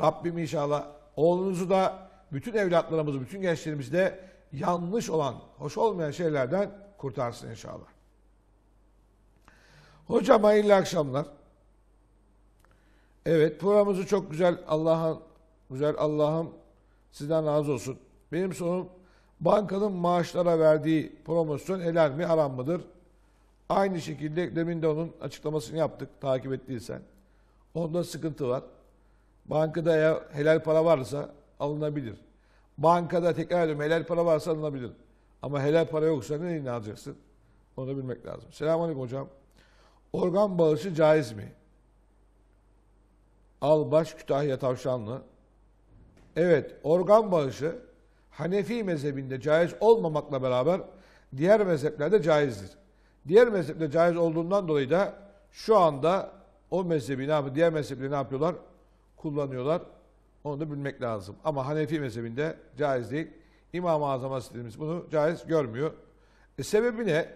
Rabbim inşallah oğlunuzu da bütün evlatlarımızı, bütün gençlerimizi de yanlış olan, hoş olmayan şeylerden kurtarsın inşallah. Hocam hayırlı akşamlar. Evet programımızı çok güzel Allah'ın güzel Allah'ım sizden razı olsun. Benim sorum bankanın maaşlara verdiği promosyon eler mi haram mıdır? Aynı şekilde demin de onun açıklamasını yaptık takip ettiysen. Onda sıkıntı var. Bankada ya helal para varsa alınabilir. Bankada tekrar ediyorum helal para varsa alınabilir. Ama helal para yoksa ne ne Onu da bilmek lazım. Selamünaleyküm hocam. Organ bağışı caiz mi? Albaş Kütahya Tavşanlı. Evet, organ bağışı Hanefi mezhebinde caiz olmamakla beraber diğer mezheplerde caizdir. Diğer mezhepte caiz olduğundan dolayı da şu anda o mezhebi ne yapıyor? Diğer mezhepleri ne yapıyorlar? Kullanıyorlar. Onu da bilmek lazım. Ama Hanefi mezhebinde caiz değil. İmam-ı Azam Hazretlerimiz bunu caiz görmüyor. E sebebi ne?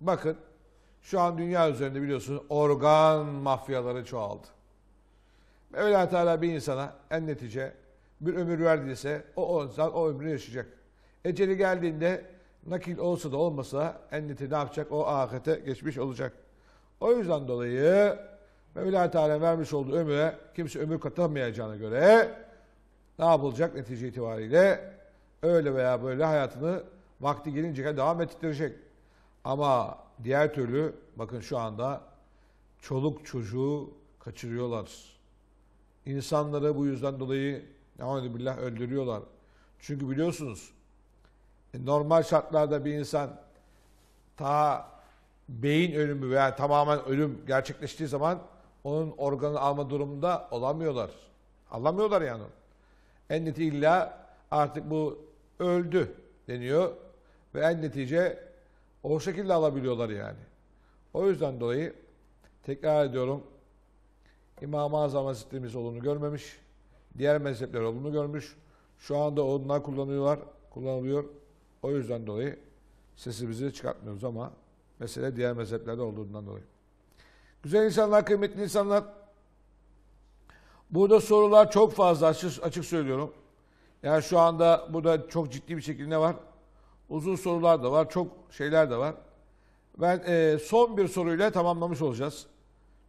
Bakın şu an dünya üzerinde biliyorsunuz organ mafyaları çoğaldı. Mevla Teala bir insana en netice bir ömür verdiyse o insan o ömrü yaşayacak. Eceli geldiğinde nakil olsa da olmasa enneti ne yapacak? O ahirete geçmiş olacak. O yüzden dolayı Mevla Teala vermiş olduğu ömüre kimse ömür katamayacağına göre ne yapılacak netice itibariyle? Öyle veya böyle hayatını vakti gelince devam ettirecek. Ama diğer türlü bakın şu anda çoluk çocuğu kaçırıyorlar. İnsanları bu yüzden dolayı ne billah öldürüyorlar. Çünkü biliyorsunuz e, normal şartlarda bir insan ta beyin ölümü veya tamamen ölüm gerçekleştiği zaman onun organı alma durumunda olamıyorlar. Alamıyorlar yani. En neti illa artık bu öldü deniyor ve en netice o şekilde alabiliyorlar yani. O yüzden dolayı tekrar ediyorum İmam-ı Azam Hazretlerimiz olduğunu görmemiş. Diğer mezhepler olduğunu görmüş. Şu anda onlar kullanıyorlar, kullanılıyor. O yüzden dolayı sesimizi çıkartmıyoruz ama mesele diğer mezheplerde olduğundan dolayı. Güzel insanlar, kıymetli insanlar. Burada sorular çok fazla açık, açık söylüyorum. Yani şu anda burada çok ciddi bir şekilde var? Uzun sorular da var, çok şeyler de var. Ben e, son bir soruyla tamamlamış olacağız.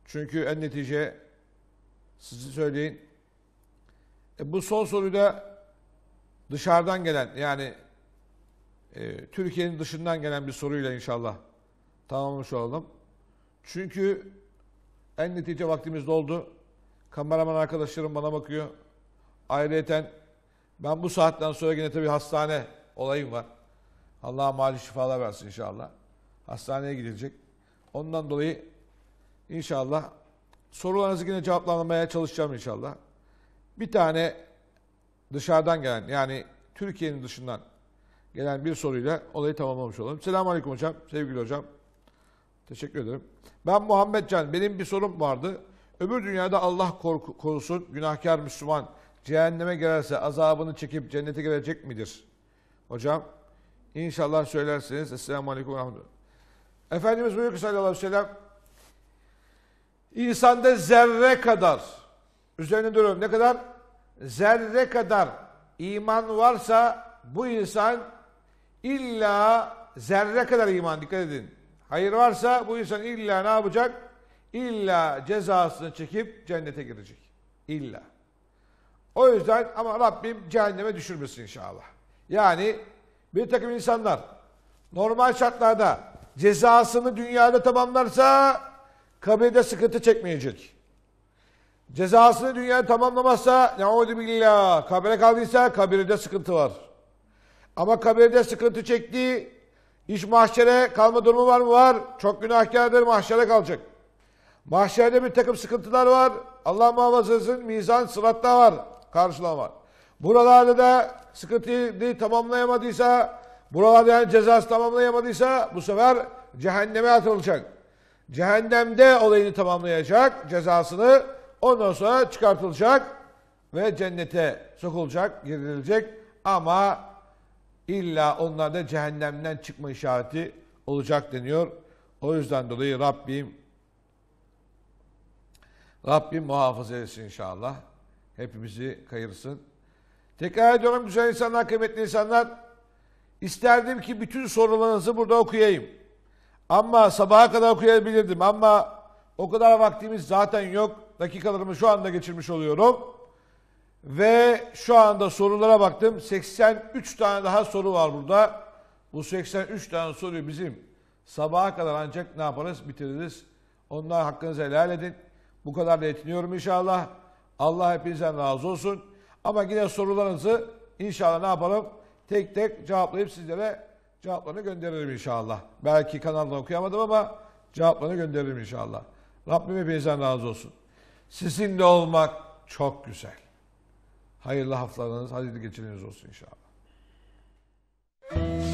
Çünkü en netice sizi söyleyin. E, bu son soruda dışarıdan gelen yani e, Türkiye'nin dışından gelen bir soruyla inşallah tamamlamış olalım. Çünkü en netice vaktimiz doldu. Kameraman arkadaşlarım bana bakıyor. Ayrıyeten ben bu saatten sonra yine tabii hastane olayım var. Allah'a mali şifalar versin inşallah. Hastaneye gidecek. Ondan dolayı inşallah sorularınızı yine cevaplamaya çalışacağım inşallah. Bir tane dışarıdan gelen yani Türkiye'nin dışından gelen bir soruyla olayı tamamlamış olalım. Selamun Aleyküm hocam, sevgili hocam. Teşekkür ederim. Ben Muhammed Can, benim bir sorum vardı. Öbür dünyada Allah korku, korusun, günahkar Müslüman cehenneme girerse azabını çekip cennete gelecek midir? Hocam, inşallah söylersiniz. Esselamu Aleyküm ve Efendimiz buyuruyor ki sallallahu aleyhi ve sellem, insanda zerre kadar, üzerine duruyorum ne kadar? Zerre kadar iman varsa bu insan İlla zerre kadar iman dikkat edin. Hayır varsa bu insan illa ne yapacak? İlla cezasını çekip cennete girecek. İlla. O yüzden ama Rabbim cehenneme düşürmesin inşallah. Yani bir takım insanlar normal şartlarda cezasını dünyada tamamlarsa kabirde sıkıntı çekmeyecek. Cezasını dünyada tamamlamazsa ne'udü billah kabire kaldıysa kabirde sıkıntı var. Ama kabirde sıkıntı çektiği, iş mahşere kalma durumu var mı? Var. Çok günahkardır, mahşere kalacak. Mahşerde bir takım sıkıntılar var. Allah muhafazasın mizan sıratta var, karşılama var. Buralarda da sıkıntıyı tamamlayamadıysa, buralarda yani cezası tamamlayamadıysa bu sefer cehenneme atılacak. Cehennemde olayını tamamlayacak, cezasını ondan sonra çıkartılacak ve cennete sokulacak, girilecek ama İlla onlarda cehennemden çıkma işareti olacak deniyor. O yüzden dolayı Rabbim Rabbim muhafaza etsin inşallah. Hepimizi kayırsın. Tekrar ediyorum güzel insanlar, kıymetli insanlar. İsterdim ki bütün sorularınızı burada okuyayım. Ama sabaha kadar okuyabilirdim ama o kadar vaktimiz zaten yok. Dakikalarımı şu anda geçirmiş oluyorum. Ve şu anda sorulara baktım. 83 tane daha soru var burada. Bu 83 tane soruyu bizim sabaha kadar ancak ne yaparız? Bitiririz. Onlar hakkınızı helal edin. Bu kadar da yetiniyorum inşallah. Allah hepinizden razı olsun. Ama yine sorularınızı inşallah ne yapalım? Tek tek cevaplayıp sizlere cevaplarını gönderirim inşallah. Belki kanalda okuyamadım ama cevaplarını gönderirim inşallah. Rabbim hepinizden razı olsun. Sizinle olmak çok güzel. Hayırlı haftalarınız, hayırlı geçiriniz olsun inşallah.